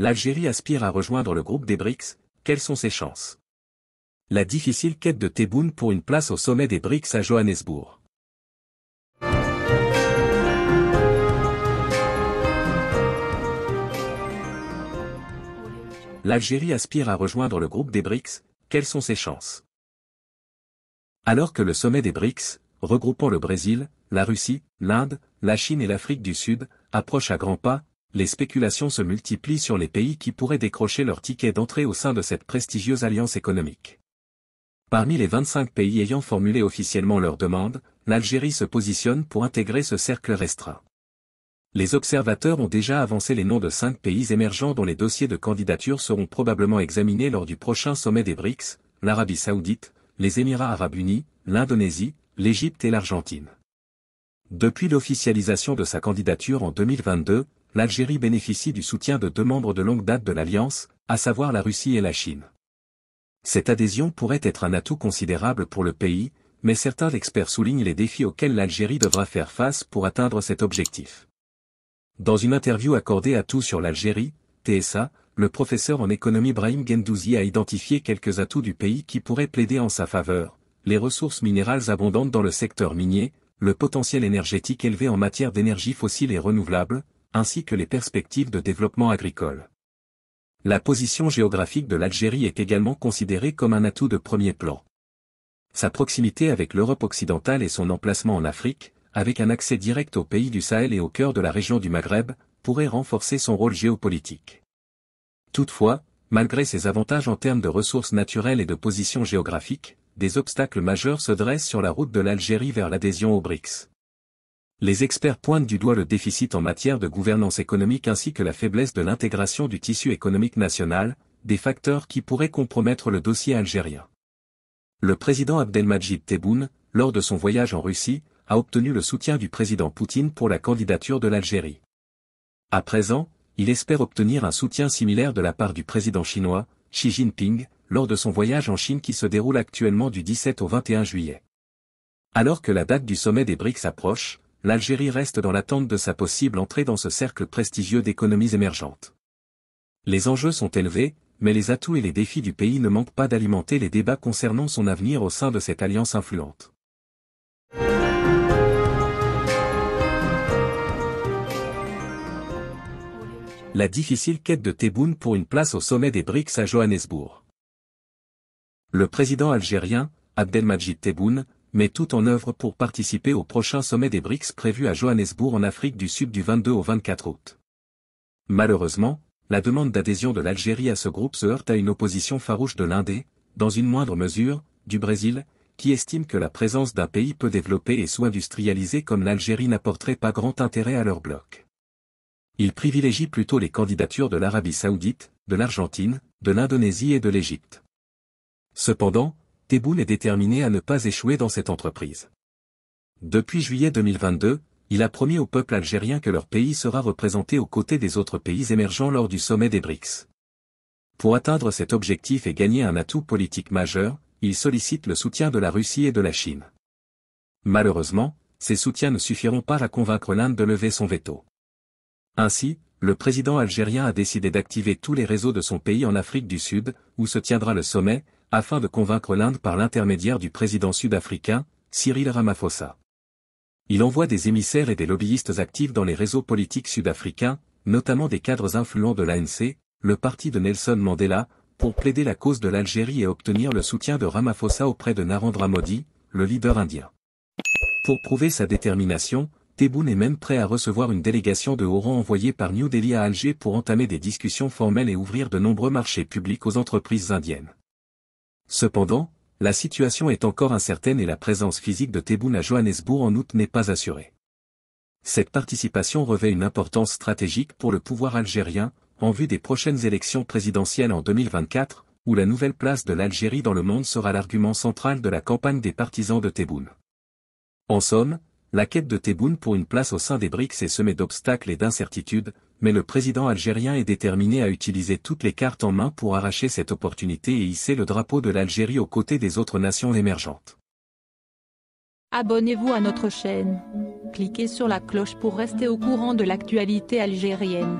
L'Algérie aspire à rejoindre le groupe des BRICS, quelles sont ses chances La difficile quête de Tebboune pour une place au sommet des BRICS à Johannesburg. L'Algérie aspire à rejoindre le groupe des BRICS, quelles sont ses chances Alors que le sommet des BRICS, regroupant le Brésil, la Russie, l'Inde, la Chine et l'Afrique du Sud, approche à grands pas, les spéculations se multiplient sur les pays qui pourraient décrocher leur ticket d'entrée au sein de cette prestigieuse alliance économique. Parmi les 25 pays ayant formulé officiellement leur demande, l'Algérie se positionne pour intégrer ce cercle restreint. Les observateurs ont déjà avancé les noms de cinq pays émergents dont les dossiers de candidature seront probablement examinés lors du prochain sommet des BRICS, l'Arabie saoudite, les Émirats arabes unis, l'Indonésie, l'Égypte et l'Argentine. Depuis l'officialisation de sa candidature en 2022, l'Algérie bénéficie du soutien de deux membres de longue date de l'Alliance, à savoir la Russie et la Chine. Cette adhésion pourrait être un atout considérable pour le pays, mais certains experts soulignent les défis auxquels l'Algérie devra faire face pour atteindre cet objectif. Dans une interview accordée à Tout sur l'Algérie, TSA, le professeur en économie Brahim Gendouzi a identifié quelques atouts du pays qui pourraient plaider en sa faveur, les ressources minérales abondantes dans le secteur minier, le potentiel énergétique élevé en matière d'énergie fossile et renouvelable, ainsi que les perspectives de développement agricole. La position géographique de l'Algérie est également considérée comme un atout de premier plan. Sa proximité avec l'Europe occidentale et son emplacement en Afrique, avec un accès direct au pays du Sahel et au cœur de la région du Maghreb, pourrait renforcer son rôle géopolitique. Toutefois, malgré ses avantages en termes de ressources naturelles et de position géographique, des obstacles majeurs se dressent sur la route de l'Algérie vers l'adhésion aux BRICS. Les experts pointent du doigt le déficit en matière de gouvernance économique ainsi que la faiblesse de l'intégration du tissu économique national, des facteurs qui pourraient compromettre le dossier algérien. Le président Abdelmajid Tebboune, lors de son voyage en Russie, a obtenu le soutien du président Poutine pour la candidature de l'Algérie. À présent, il espère obtenir un soutien similaire de la part du président chinois, Xi Jinping, lors de son voyage en Chine qui se déroule actuellement du 17 au 21 juillet. Alors que la date du sommet des BRICS approche, l'Algérie reste dans l'attente de sa possible entrée dans ce cercle prestigieux d'économies émergentes. Les enjeux sont élevés, mais les atouts et les défis du pays ne manquent pas d'alimenter les débats concernant son avenir au sein de cette alliance influente. La difficile quête de Tebboune pour une place au sommet des BRICS à Johannesburg. Le président algérien, Abdelmajid Tebboune, met tout en œuvre pour participer au prochain sommet des BRICS prévu à Johannesburg en Afrique du Sud du 22 au 24 août. Malheureusement, la demande d'adhésion de l'Algérie à ce groupe se heurte à une opposition farouche de l'Inde dans une moindre mesure, du Brésil, qui estime que la présence d'un pays peu développé et sous-industrialisé comme l'Algérie n'apporterait pas grand intérêt à leur bloc. Ils privilégient plutôt les candidatures de l'Arabie saoudite, de l'Argentine, de l'Indonésie et de l'Égypte. Cependant, Tebboune est déterminé à ne pas échouer dans cette entreprise. Depuis juillet 2022, il a promis au peuple algérien que leur pays sera représenté aux côtés des autres pays émergents lors du sommet des BRICS. Pour atteindre cet objectif et gagner un atout politique majeur, il sollicite le soutien de la Russie et de la Chine. Malheureusement, ces soutiens ne suffiront pas à convaincre l'Inde de lever son veto. Ainsi, le président algérien a décidé d'activer tous les réseaux de son pays en Afrique du Sud, où se tiendra le sommet, afin de convaincre l'Inde par l'intermédiaire du président sud-africain, Cyril Ramaphosa. Il envoie des émissaires et des lobbyistes actifs dans les réseaux politiques sud-africains, notamment des cadres influents de l'ANC, le parti de Nelson Mandela, pour plaider la cause de l'Algérie et obtenir le soutien de Ramaphosa auprès de Narendra Modi, le leader indien. Pour prouver sa détermination, Tebboune est même prêt à recevoir une délégation de haut rang envoyée par New Delhi à Alger pour entamer des discussions formelles et ouvrir de nombreux marchés publics aux entreprises indiennes. Cependant, la situation est encore incertaine et la présence physique de Tebboune à Johannesburg en août n'est pas assurée. Cette participation revêt une importance stratégique pour le pouvoir algérien, en vue des prochaines élections présidentielles en 2024, où la nouvelle place de l'Algérie dans le monde sera l'argument central de la campagne des partisans de Tebboune. En somme, la quête de Tebboune pour une place au sein des BRICS est semée d'obstacles et d'incertitudes, mais le président algérien est déterminé à utiliser toutes les cartes en main pour arracher cette opportunité et hisser le drapeau de l'Algérie aux côtés des autres nations émergentes. Abonnez-vous à notre chaîne. Cliquez sur la cloche pour rester au courant de l'actualité algérienne.